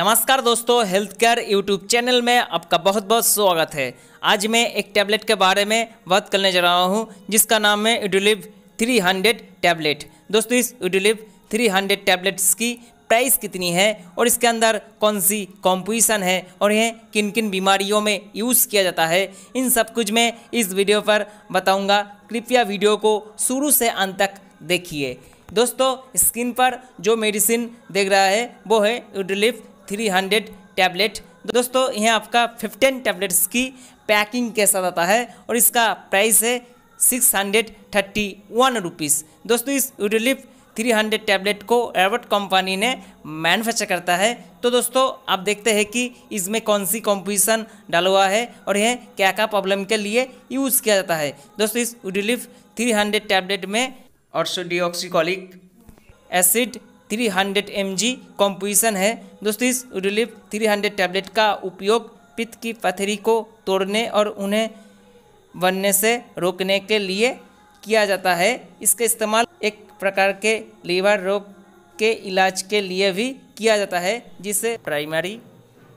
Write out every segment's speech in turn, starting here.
नमस्कार दोस्तों health care YouTube channel में आपका बहुत बहुत स्वागत है आज मैं एक टैबलेट के बारे में बात करने जा रहा हूँ जिसका नाम है यूडुलिव 300 टैबलेट दोस्तों इस यूडुलिव 300 टैबलेट्स की प्राइस कितनी है और इसके अंदर कौन सी कॉम्पोजिशन है और यह किन किन बीमारियों में यूज़ किया जाता है इन सब कुछ मैं इस वीडियो पर बताऊँगा कृपया वीडियो को शुरू से अंत तक देखिए दोस्तों स्किन पर जो मेडिसिन देख रहा है वो है यूडुलिफ थ्री हंड्रेड टैबलेट दोस्तों यहाँ आपका फिफ्टीन टैबलेट्स की पैकिंग के साथ आता है और इसका प्राइस है six hundred thirty one rupees दोस्तों इस यूडोलिफ थ्री हंड्रेड टैबलेट को एवर्ट कंपनी ने मैनुफैक्चर करता है तो दोस्तों आप देखते हैं कि इसमें कौन सी कॉम्पोजिशन डाला हुआ है और यह क्या क्या प्रॉब्लम के लिए यूज़ किया जाता है दोस्तों इस यूडोलिफ थ्री हंड्रेड टैबलेट में ursodeoxycholic acid 300 hundred M G composition है दोस्तों इस रिलीफ 300 टैबलेट का उपयोग पित्त की पथरी को तोड़ने और उन्हें बनने से रोकने के लिए किया जाता है इसका इस्तेमाल एक प्रकार के लीवर रोग के इलाज के लिए भी किया जाता है जिसे प्राइमरी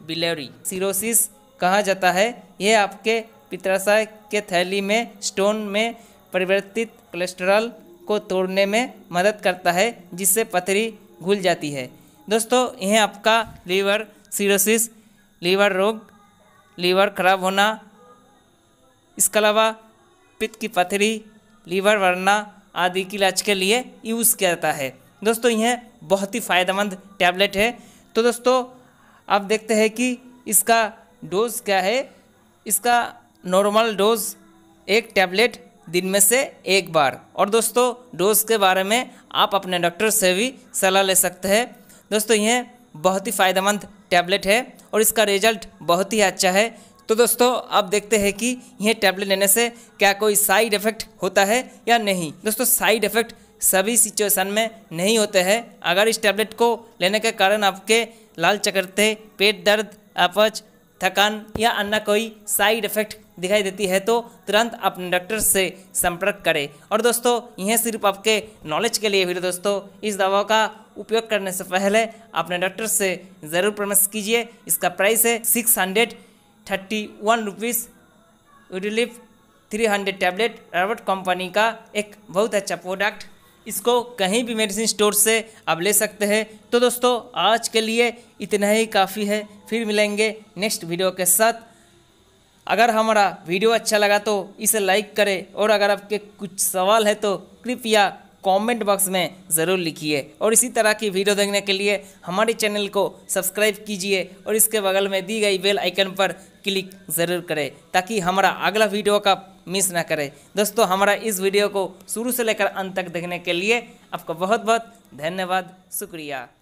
बिलेवरी सिरोसिस कहा जाता है यह आपके पित्राशय के थैली में स्टोन में परिवर्तित कोलेस्ट्रॉल को तोड़ने में मदद करता है जिससे पथरी घुल जाती है दोस्तों यह आपका लीवर सीरोसिस लीवर रोग लीवर खराब होना इसके अलावा पित्त की पथरी लीवर वरना आदि की इलाज के लिए यूज़ किया जाता है दोस्तों यह बहुत ही फ़ायदेमंद टैबलेट है तो दोस्तों आप देखते हैं कि इसका डोज़ क्या है इसका नॉर्मल डोज़ एक टैबलेट दिन में से एक बार और दोस्तों डोज के बारे में आप अपने डॉक्टर से भी सलाह ले सकते हैं दोस्तों यह बहुत ही फ़ायदेमंद टैबलेट है और इसका रिजल्ट बहुत ही अच्छा है तो दोस्तों अब देखते हैं कि यह टैबलेट लेने से क्या कोई साइड इफ़ेक्ट होता है या नहीं दोस्तों साइड इफ़ेक्ट सभी सिचुएशन में नहीं होते हैं अगर इस टैबलेट को लेने के कारण आपके लाल चकरते पेट दर्द अपच थकान या अन्य कोई साइड इफेक्ट दिखाई देती है तो तुरंत अपने डॉक्टर से संपर्क करें और दोस्तों यह सिर्फ आपके नॉलेज के लिए वीडियो दोस्तों इस दवा का उपयोग करने से पहले अपने डॉक्टर से ज़रूर परामर्श कीजिए इसका प्राइस है six hundred thirty one rupees relief three hundred tablet Robert company का एक बहुत अच्छा प्रोडक्ट इसको कहीं भी मेडिसिन स्टोर से आप ले सकते हैं तो दोस्तों आज के लिए इतना ही काफ़ी है फिर मिलेंगे नेक्स्ट वीडियो के साथ अगर हमारा वीडियो अच्छा लगा तो इसे लाइक करें और अगर आपके कुछ सवाल है तो कृपया कमेंट बॉक्स में ज़रूर लिखिए और इसी तरह की वीडियो देखने के लिए हमारे चैनल को सब्सक्राइब कीजिए और इसके बगल में दी गई बेल आइकन पर क्लिक ज़रूर करें ताकि हमारा अगला वीडियो का मिस ना करें दोस्तों हमारा इस वीडियो को शुरू से लेकर अंत तक देखने के लिए आपका बहुत बहुत धन्यवाद शुक्रिया